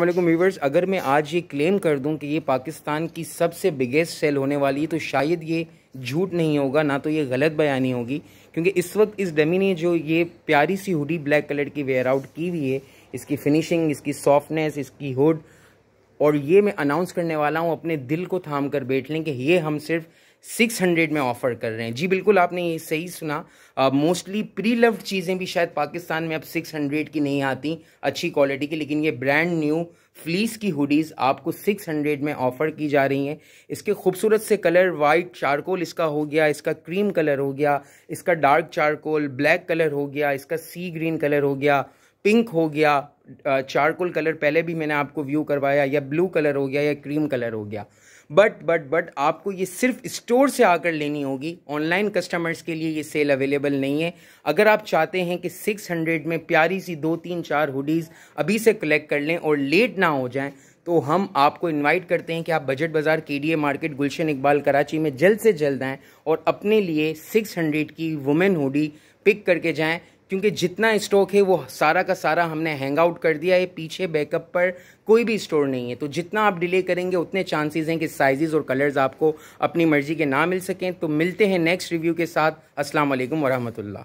अल्लाम व्यूवर्स अगर मैं आज ये क्लेम कर दूं कि ये पाकिस्तान की सबसे बिगेस्ट सेल होने वाली है तो शायद ये झूठ नहीं होगा ना तो ये गलत बयानी होगी क्योंकि इस वक्त इस डमी ने जो ये प्यारी सी हुडी ब्लैक कलर की वेयर आउट की हुई है इसकी फिनिशिंग इसकी सॉफ्टनेस इसकी हुड और ये मैं अनाउंस करने वाला हूँ अपने दिल को थाम कर बैठ लें कि ये हम सिर्फ 600 में ऑफ़र कर रहे हैं जी बिल्कुल आपने ये सही सुना मोस्टली प्री लव्ड चीज़ें भी शायद पाकिस्तान में अब 600 की नहीं आती अच्छी क्वालिटी की लेकिन ये ब्रांड न्यू फ्लीस की हुडीज़ आपको 600 में ऑफ़र की जा रही हैं इसके खूबसूरत से कलर वाइट चारकोल इसका हो गया इसका क्रीम कलर हो गया इसका डार्क चारकोल ब्लैक कलर हो गया इसका सी ग्रीन कलर हो गया पिंक हो गया चारकोल कलर पहले भी मैंने आपको व्यू करवाया या ब्लू कलर हो गया या क्रीम कलर हो गया बट बट बट आपको ये सिर्फ स्टोर से आकर लेनी होगी ऑनलाइन कस्टमर्स के लिए ये सेल अवेलेबल नहीं है अगर आप चाहते हैं कि 600 में प्यारी सी दो तीन चार हुडीज़ अभी से कलेक्ट कर लें और लेट ना हो जाएं तो हम आपको इनवाइट करते हैं कि आप बजट बाज़ार के मार्केट गुलशन इकबाल कराची में जल्द से जल्द आएँ और अपने लिए सिक्स की वुमेन हुडी पिक करके जाएँ क्योंकि जितना स्टॉक है वो सारा का सारा हमने हैंग आउट कर दिया है पीछे बैकअप पर कोई भी स्टोर नहीं है तो जितना आप डिले करेंगे उतने चांसेस हैं कि साइजेज़ और कलर्स आपको अपनी मर्ज़ी के ना मिल सकें तो मिलते हैं नेक्स्ट रिव्यू के साथ असलम वरहमल